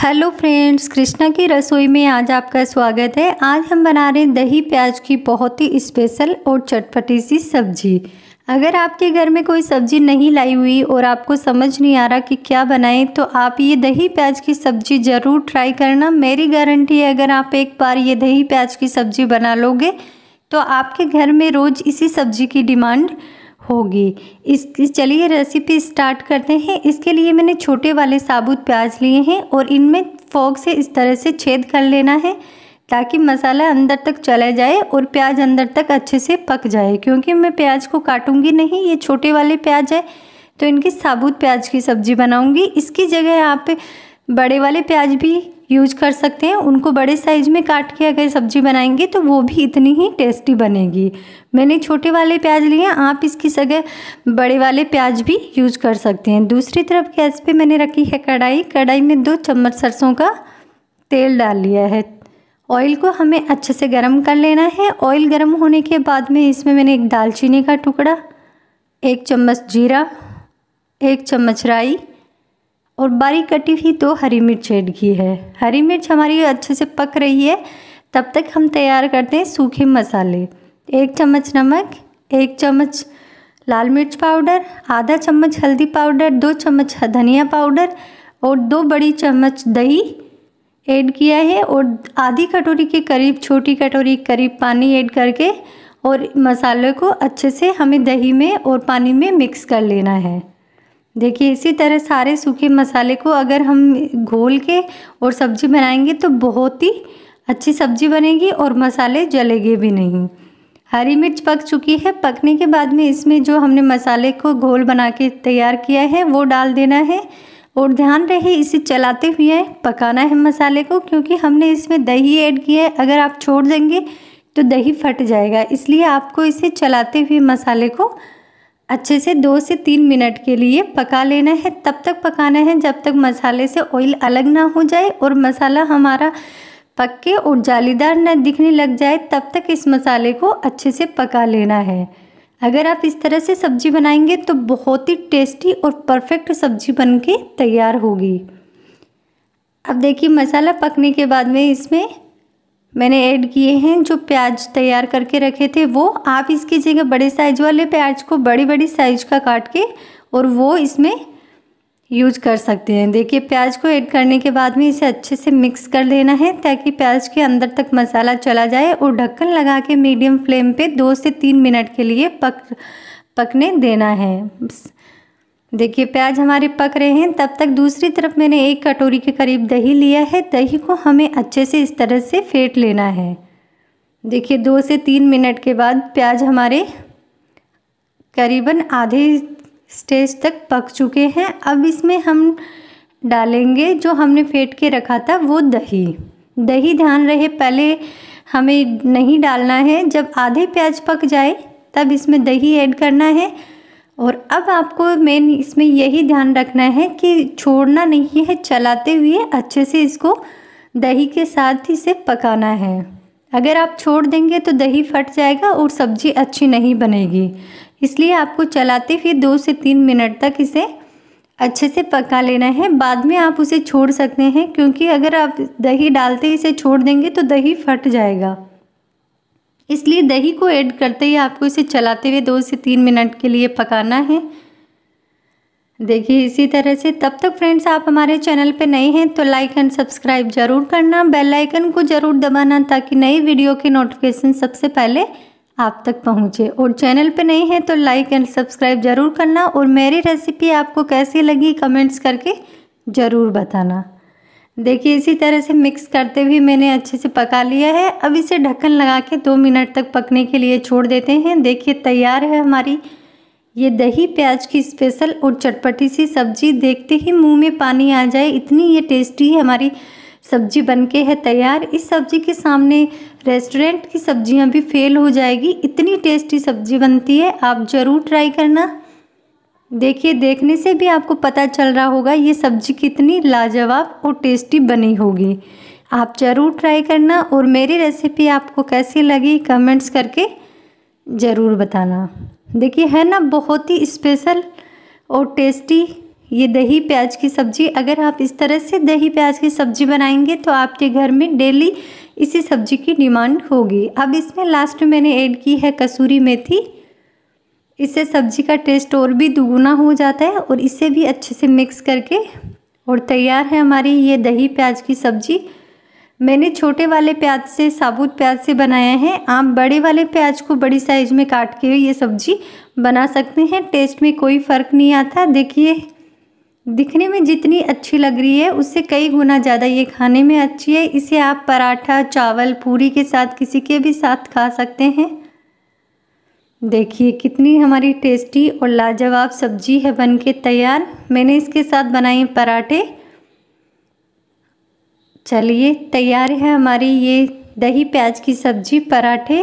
hello friends Krishna की रसोई में आज आपका स्वागत है आज हम बना रहे हैं दही प्याज की बहुत ही स्पेशल और चटपटी सी सब्जी अगर आपके घर में कोई सब्जी नहीं लाई हुई और आपको समझ नहीं आ रहा कि क्या बनाएं तो आप ये दही प्याज की सब्जी ज़रूर ट्राई करना मेरी गारंटी है अगर आप एक बार ये दही प्याज की सब्जी बना लोगे तो आपके घर में रोज़ इसी सब्जी की डिमांड होगी इस चलिए रेसिपी स्टार्ट करते हैं इसके लिए मैंने छोटे वाले साबुत प्याज लिए हैं और इनमें फोक से इस तरह से छेद कर लेना है ताकि मसाला अंदर तक चला जाए और प्याज अंदर तक अच्छे से पक जाए क्योंकि मैं प्याज को काटूंगी नहीं ये छोटे वाले प्याज है तो इनकी साबुत प्याज की सब्ज़ी बनाऊंगी इसकी जगह आप बड़े वाले प्याज भी यूज कर सकते हैं उनको बड़े साइज़ में काट के अगर सब्ज़ी बनाएंगे तो वो भी इतनी ही टेस्टी बनेगी मैंने छोटे वाले प्याज लिए हैं आप इसकी जगह बड़े वाले प्याज भी यूज कर सकते हैं दूसरी तरफ गैस पे मैंने रखी है कढ़ाई कढ़ाई में दो चम्मच सरसों का तेल डाल लिया है ऑयल को हमें अच्छे से गर्म कर लेना है ऑयल गर्म होने के बाद में इसमें मैंने एक दालचीनी का टुकड़ा एक चम्मच जीरा एक चम्मच राई और बारीक कटी हुई दो तो हरी मिर्च ऐड की है हरी मिर्च हमारी अच्छे से पक रही है तब तक हम तैयार करते हैं सूखे मसाले एक चम्मच नमक एक चम्मच लाल मिर्च पाउडर आधा चम्मच हल्दी पाउडर दो चम्मच धनिया पाउडर और दो बड़ी चम्मच दही ऐड किया है और आधी कटोरी के करीब छोटी कटोरी करीब पानी ऐड करके और मसाले को अच्छे से हमें दही में और पानी में मिक्स कर लेना है देखिए इसी तरह सारे सूखे मसाले को अगर हम घोल के और सब्ज़ी बनाएंगे तो बहुत ही अच्छी सब्ज़ी बनेगी और मसाले जलेंगे भी नहीं हरी मिर्च पक चुकी है पकने के बाद में इसमें जो हमने मसाले को घोल बना के तैयार किया है वो डाल देना है और ध्यान रहे इसे चलाते हुए पकाना है मसाले को क्योंकि हमने इसमें दही ऐड किया है अगर आप छोड़ देंगे तो दही फट जाएगा इसलिए आपको इसे चलाते हुए मसाले को अच्छे से दो से तीन मिनट के लिए पका लेना है तब तक पकाना है जब तक मसाले से ऑयल अलग ना हो जाए और मसाला हमारा पक्के और जालीदार न दिखने लग जाए तब तक इस मसाले को अच्छे से पका लेना है अगर आप इस तरह से सब्ज़ी बनाएंगे तो बहुत ही टेस्टी और परफेक्ट सब्ज़ी बन के तैयार होगी अब देखिए मसाला पकने के बाद में इसमें मैंने ऐड किए हैं जो प्याज तैयार करके रखे थे वो आप इसकी जगह बड़े साइज वाले प्याज को बड़ी बड़ी साइज का काट के और वो इसमें यूज कर सकते हैं देखिए प्याज को ऐड करने के बाद में इसे अच्छे से मिक्स कर लेना है ताकि प्याज के अंदर तक मसाला चला जाए और ढक्कन लगा के मीडियम फ्लेम पे दो से तीन मिनट के लिए पक पकने देना है देखिए प्याज हमारे पक रहे हैं तब तक दूसरी तरफ मैंने एक कटोरी के करीब दही लिया है दही को हमें अच्छे से इस तरह से फेंट लेना है देखिए दो से तीन मिनट के बाद प्याज हमारे करीबन आधे स्टेज तक पक चुके हैं अब इसमें हम डालेंगे जो हमने फेंट के रखा था वो दही दही ध्यान रहे पहले हमें नहीं डालना है जब आधे प्याज पक जाए तब इसमें दही ऐड करना है और अब आपको मेन इसमें यही ध्यान रखना है कि छोड़ना नहीं है चलाते हुए अच्छे से इसको दही के साथ ही इसे पकाना है अगर आप छोड़ देंगे तो दही फट जाएगा और सब्ज़ी अच्छी नहीं बनेगी इसलिए आपको चलाते हुए दो से तीन मिनट तक इसे अच्छे से पका लेना है बाद में आप उसे छोड़ सकते हैं क्योंकि अगर आप दही डालते इसे छोड़ देंगे तो दही फट जाएगा इसलिए दही को ऐड करते ही आपको इसे चलाते हुए दो से तीन मिनट के लिए पकाना है देखिए इसी तरह से तब तक फ्रेंड्स आप हमारे चैनल पर नए हैं तो लाइक एंड सब्सक्राइब जरूर करना बेल आइकन को ज़रूर दबाना ताकि नई वीडियो की नोटिफिकेशन सबसे पहले आप तक पहुंचे और चैनल पर नए हैं तो लाइक एंड सब्सक्राइब जरूर करना और मेरी रेसिपी आपको कैसी लगी कमेंट्स करके ज़रूर बताना देखिए इसी तरह से मिक्स करते हुए मैंने अच्छे से पका लिया है अब इसे ढक्कन लगा के दो मिनट तक पकने के लिए छोड़ देते हैं देखिए तैयार है हमारी ये दही प्याज की स्पेशल और चटपटी सी सब्जी देखते ही मुंह में पानी आ जाए इतनी ये टेस्टी हमारी सब्जी बनके है तैयार इस सब्जी के सामने रेस्टोरेंट की सब्ज़ियाँ भी फेल हो जाएगी इतनी टेस्टी सब्जी बनती है आप ज़रूर ट्राई करना देखिए देखने से भी आपको पता चल रहा होगा ये सब्ज़ी कितनी लाजवाब और टेस्टी बनी होगी आप ज़रूर ट्राई करना और मेरी रेसिपी आपको कैसी लगी कमेंट्स करके ज़रूर बताना देखिए है ना बहुत ही स्पेशल और टेस्टी ये दही प्याज की सब्ज़ी अगर आप इस तरह से दही प्याज की सब्ज़ी बनाएंगे तो आपके घर में डेली इसी सब्ज़ी की डिमांड होगी अब इसमें लास्ट में मैंने ऐड की है कसूरी मेथी इससे सब्जी का टेस्ट और भी दुगुना हो जाता है और इसे भी अच्छे से मिक्स करके और तैयार है हमारी ये दही प्याज की सब्जी मैंने छोटे वाले प्याज से साबुत प्याज से बनाया है आप बड़े वाले प्याज को बड़ी साइज में काट के ये सब्जी बना सकते हैं टेस्ट में कोई फ़र्क नहीं आता देखिए दिखने में जितनी अच्छी लग रही है उससे कई गुना ज़्यादा ये खाने में अच्छी है इसे आप पराठा चावल पूरी के साथ किसी के भी साथ खा सकते हैं देखिए कितनी हमारी टेस्टी और लाजवाब सब्जी है बनके तैयार मैंने इसके साथ बनाए पराठे चलिए तैयार है हमारी ये दही प्याज की सब्जी पराठे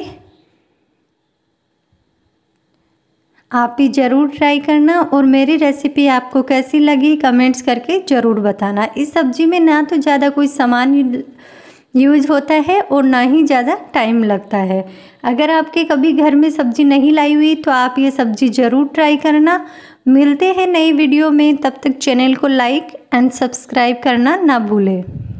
आप भी ज़रूर ट्राई करना और मेरी रेसिपी आपको कैसी लगी कमेंट्स करके ज़रूर बताना इस सब्जी में ना तो ज़्यादा कोई सामान यूज होता है और ना ही ज़्यादा टाइम लगता है अगर आपके कभी घर में सब्ज़ी नहीं लाई हुई तो आप ये सब्ज़ी ज़रूर ट्राई करना मिलते हैं नई वीडियो में तब तक चैनल को लाइक एंड सब्सक्राइब करना ना भूलें